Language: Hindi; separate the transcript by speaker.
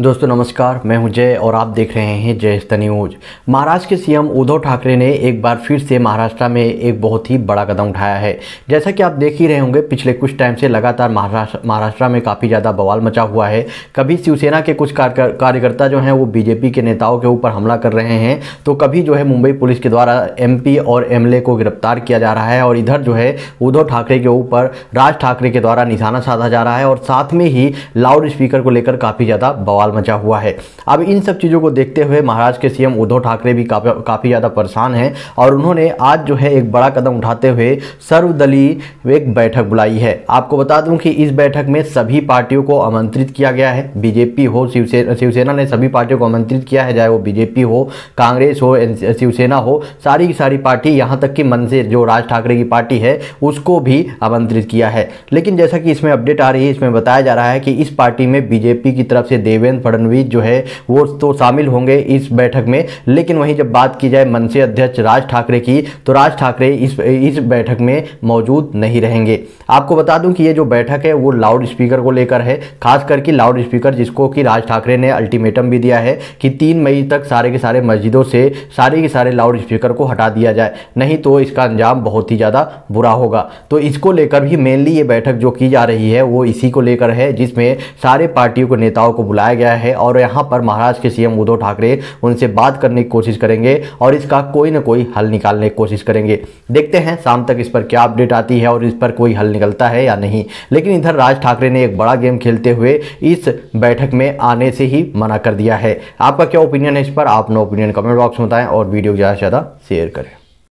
Speaker 1: दोस्तों नमस्कार मैं हूं जय और आप देख रहे हैं जय द न्यूज महाराष्ट्र के सीएम उद्धव ठाकरे ने एक बार फिर से महाराष्ट्र में एक बहुत ही बड़ा कदम उठाया है जैसा कि आप देख ही रहे होंगे पिछले कुछ टाइम से लगातार महाराष्ट्र महाराष्ट्र में काफ़ी ज़्यादा बवाल मचा हुआ है कभी शिवसेना के कुछ कार्यकर्ता जो हैं वो बीजेपी के नेताओं के ऊपर हमला कर रहे हैं तो कभी जो है मुंबई पुलिस के द्वारा एम और एम को गिरफ्तार किया जा रहा है और इधर जो है उद्धव ठाकरे के ऊपर राज ठाकरे के द्वारा निशाना साधा जा रहा है और साथ में ही लाउड स्पीकर को लेकर काफ़ी ज़्यादा बवाल बवाल मचा हुआ है अब इन सब चीज़ों को देखते हुए महाराष्ट्र के सीएम उद्धव ठाकरे भी काफ़ी काफ़ी ज़्यादा परेशान हैं और उन्होंने आज जो है एक बड़ा कदम उठाते हुए सर्वदलीय एक बैठक बुलाई है आपको बता दूं कि इस बैठक में सभी पार्टियों को आमंत्रित किया गया है बीजेपी हो शिवसेना शिवसेना ने सभी पार्टियों को आमंत्रित किया है चाहे वो बीजेपी हो कांग्रेस हो शिवसेना हो सारी की सारी पार्टी यहाँ तक कि मन से जो राज ठाकरे की पार्टी है उसको भी आमंत्रित किया है लेकिन जैसा कि इसमें अपडेट आ रही है इसमें बताया जा रहा है कि इस पार्टी में बीजेपी की तरफ से देवेंद्र देवेंद्र फडणवीस जो है वो तो शामिल होंगे इस बैठक में लेकिन वहीं जब बात की जाए मनसे अध्यक्ष राज ठाकरे की तो राज ठाकरे इस इस बैठक में मौजूद नहीं रहेंगे आपको बता दूं कि ये जो बैठक है वो लाउड स्पीकर को लेकर है खास करके लाउड स्पीकर जिसको कि राज ठाकरे ने अल्टीमेटम भी दिया है कि तीन मई तक सारे के सारे मस्जिदों से सारे के सारे लाउड स्पीकर को हटा दिया जाए नहीं तो इसका अंजाम बहुत ही ज़्यादा बुरा होगा तो इसको लेकर भी मेनली ये बैठक जो की जा रही है वो इसी को लेकर है जिसमें सारे पार्टियों के नेताओं को बुलाया गया गया है और यहाँ पर महाराष्ट्र के सीएम उद्धव ठाकरे उनसे बात करने की कोशिश करेंगे और इसका कोई ना कोई हल निकालने की कोशिश करेंगे देखते हैं शाम तक इस पर क्या अपडेट आती है और इस पर कोई हल निकलता है या नहीं लेकिन इधर राज ठाकरे ने एक बड़ा गेम खेलते हुए इस बैठक में आने से ही मना कर दिया है आपका क्या ओपिनियन है इस पर आप अपना ओपिनियन कमेंट बॉक्स में बताएं और वीडियो ज़्यादा से ज़्यादा शेयर करें